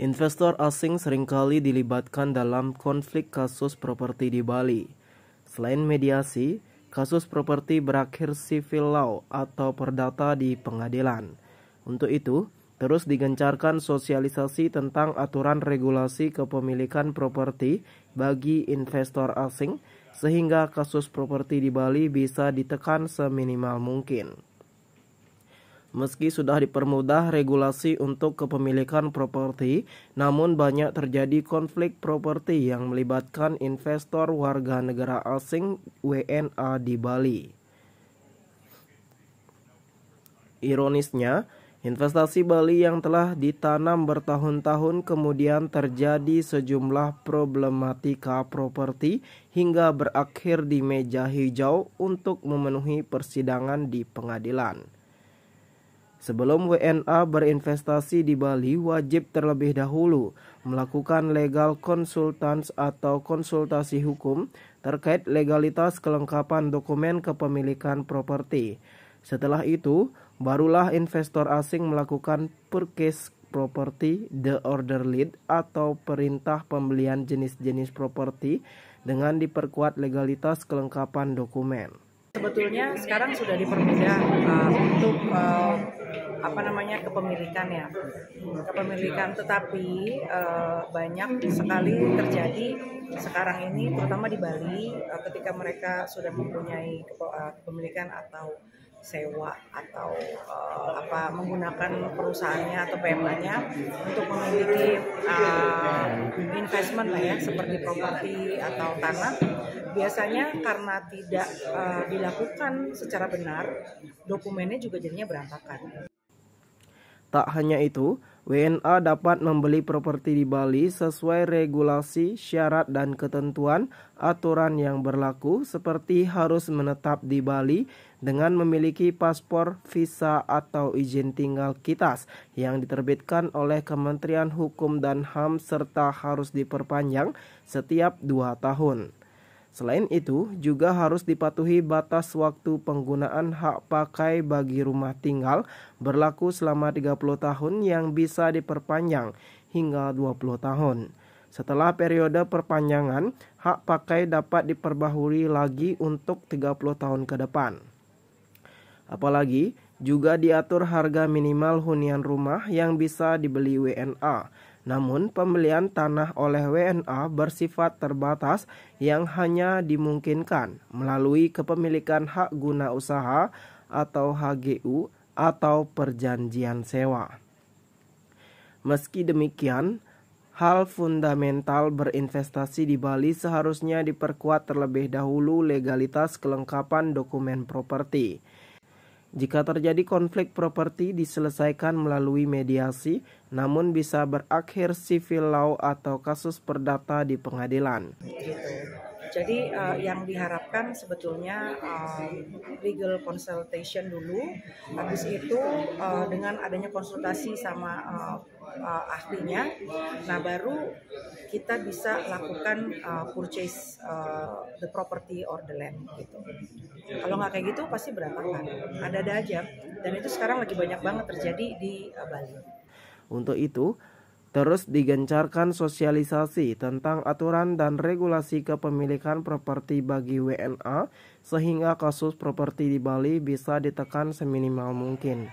Investor asing seringkali dilibatkan dalam konflik kasus properti di Bali. Selain mediasi, kasus properti berakhir civil law atau perdata di pengadilan. Untuk itu, terus digencarkan sosialisasi tentang aturan regulasi kepemilikan properti bagi investor asing sehingga kasus properti di Bali bisa ditekan seminimal mungkin. Meski sudah dipermudah regulasi untuk kepemilikan properti, namun banyak terjadi konflik properti yang melibatkan investor warga negara asing WNA di Bali. Ironisnya, investasi Bali yang telah ditanam bertahun-tahun kemudian terjadi sejumlah problematika properti hingga berakhir di meja hijau untuk memenuhi persidangan di pengadilan. Sebelum WNA berinvestasi di Bali, wajib terlebih dahulu melakukan legal consultants atau konsultasi hukum terkait legalitas kelengkapan dokumen kepemilikan properti. Setelah itu, barulah investor asing melakukan purchase property the order lead atau perintah pembelian jenis-jenis properti dengan diperkuat legalitas kelengkapan dokumen. Sebetulnya sekarang sudah dipermudah uh, untuk uh, apa namanya kepemilikan ya kepemilikan tetapi e, banyak sekali terjadi sekarang ini terutama di Bali e, ketika mereka sudah mempunyai eh, kepemilikan atau sewa atau e, apa menggunakan perusahaannya atau pemainnya untuk memiliki e, investment lah ya seperti properti atau tanah biasanya karena tidak e, dilakukan secara benar dokumennya juga jadinya berantakan. Tak hanya itu, WNA dapat membeli properti di Bali sesuai regulasi, syarat, dan ketentuan aturan yang berlaku, seperti harus menetap di Bali dengan memiliki paspor, visa, atau izin tinggal kitas yang diterbitkan oleh Kementerian Hukum dan HAM, serta harus diperpanjang setiap dua tahun. Selain itu, juga harus dipatuhi batas waktu penggunaan hak pakai bagi rumah tinggal berlaku selama 30 tahun yang bisa diperpanjang hingga 20 tahun. Setelah periode perpanjangan, hak pakai dapat diperbaharui lagi untuk 30 tahun ke depan. Apalagi juga diatur harga minimal hunian rumah yang bisa dibeli WNA. Namun, pembelian tanah oleh WNA bersifat terbatas yang hanya dimungkinkan melalui kepemilikan hak guna usaha atau HGU atau perjanjian sewa. Meski demikian, hal fundamental berinvestasi di Bali seharusnya diperkuat terlebih dahulu legalitas kelengkapan dokumen properti. Jika terjadi konflik properti diselesaikan melalui mediasi, namun bisa berakhir civil law atau kasus perdata di pengadilan. Jadi uh, yang diharapkan sebetulnya uh, legal consultation dulu, habis itu uh, dengan adanya konsultasi sama uh, uh, ahlinya, nah baru kita bisa lakukan uh, purchase uh, the property or the land gitu. Kalau nggak kayak gitu pasti berantakan, ada-ada aja. Dan itu sekarang lagi banyak banget terjadi di uh, Bali. Untuk itu Terus digencarkan sosialisasi tentang aturan dan regulasi kepemilikan properti bagi WNA sehingga kasus properti di Bali bisa ditekan seminimal mungkin.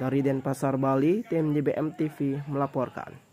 Dari Denpasar, Bali, tim JBM TV melaporkan.